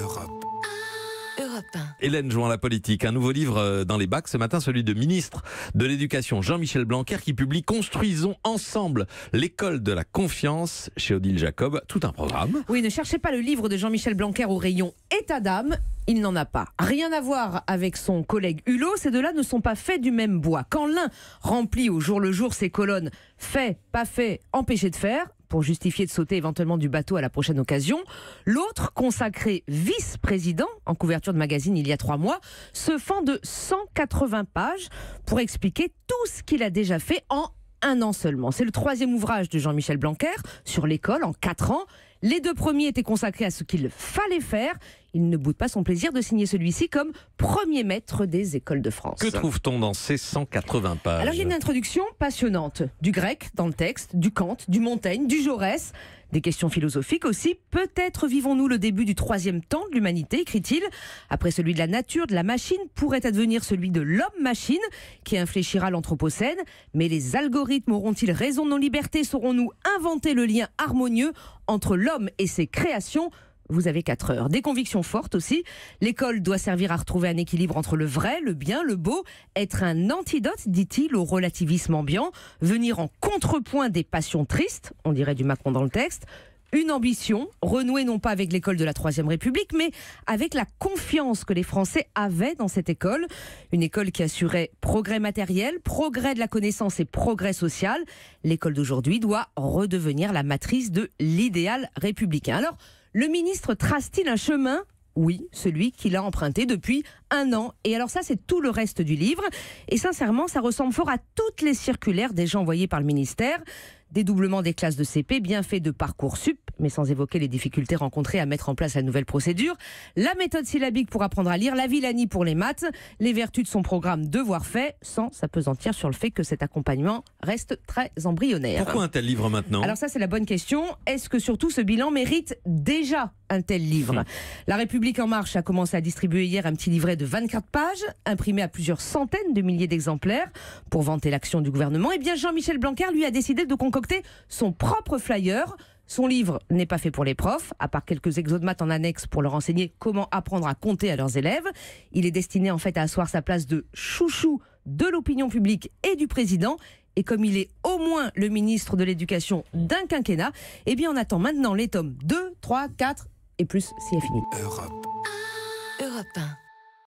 Europe. Europe Hélène jouant la politique. Un nouveau livre euh, dans les bacs ce matin, celui de ministre de l'Éducation Jean-Michel Blanquer qui publie Construisons ensemble l'école de la confiance chez Odile Jacob. Tout un programme. Oui, ne cherchez pas le livre de Jean-Michel Blanquer au rayon état d'âme. Il n'en a pas. Rien à voir avec son collègue Hulot, ces deux-là ne sont pas faits du même bois. Quand l'un remplit au jour le jour ses colonnes fait, pas fait, empêché de faire, pour justifier de sauter éventuellement du bateau à la prochaine occasion. L'autre, consacré vice-président en couverture de magazine il y a trois mois, se fend de 180 pages pour expliquer tout ce qu'il a déjà fait en un an seulement. C'est le troisième ouvrage de Jean-Michel Blanquer sur l'école en quatre ans. Les deux premiers étaient consacrés à ce qu'il fallait faire. Il ne boude pas son plaisir de signer celui-ci comme premier maître des écoles de France. Que trouve-t-on dans ces 180 pages Alors il y a une introduction passionnante du grec dans le texte, du Kant, du Montaigne, du Jaurès. Des questions philosophiques aussi. Peut-être vivons-nous le début du troisième temps de l'humanité, écrit-il. Après celui de la nature, de la machine, pourrait advenir celui de l'homme-machine qui infléchira l'Anthropocène. Mais les algorithmes auront-ils raison de nos libertés Saurons-nous inventer le lien harmonieux entre l'homme et ses créations vous avez 4 heures. Des convictions fortes aussi. L'école doit servir à retrouver un équilibre entre le vrai, le bien, le beau, être un antidote, dit-il, au relativisme ambiant, venir en contrepoint des passions tristes, on dirait du Macron dans le texte, une ambition, renouée non pas avec l'école de la Troisième République, mais avec la confiance que les Français avaient dans cette école. Une école qui assurait progrès matériel, progrès de la connaissance et progrès social. L'école d'aujourd'hui doit redevenir la matrice de l'idéal républicain. Alors, le ministre trace-t-il un chemin oui, celui qu'il a emprunté depuis un an. Et alors ça, c'est tout le reste du livre. Et sincèrement, ça ressemble fort à toutes les circulaires déjà envoyées par le ministère. Dédoublement des classes de CP, fait de parcours sup mais sans évoquer les difficultés rencontrées à mettre en place la nouvelle procédure, la méthode syllabique pour apprendre à lire, la vilanie pour les maths, les vertus de son programme Devoir fait, sans s'apesantir sur le fait que cet accompagnement reste très embryonnaire. Pourquoi un tel livre maintenant Alors ça c'est la bonne question. Est-ce que surtout ce bilan mérite déjà un tel livre. Hum. La République en marche a commencé à distribuer hier un petit livret de 24 pages, imprimé à plusieurs centaines de milliers d'exemplaires pour vanter l'action du gouvernement. Et eh bien Jean-Michel Blanquer lui a décidé de concocter son propre flyer son livre n'est pas fait pour les profs, à part quelques maths en annexe pour leur enseigner comment apprendre à compter à leurs élèves. Il est destiné en fait à asseoir sa place de chouchou de l'opinion publique et du président. Et comme il est au moins le ministre de l'Éducation d'un quinquennat, eh bien on attend maintenant les tomes 2, 3, 4 et plus si infini. Europe. Europe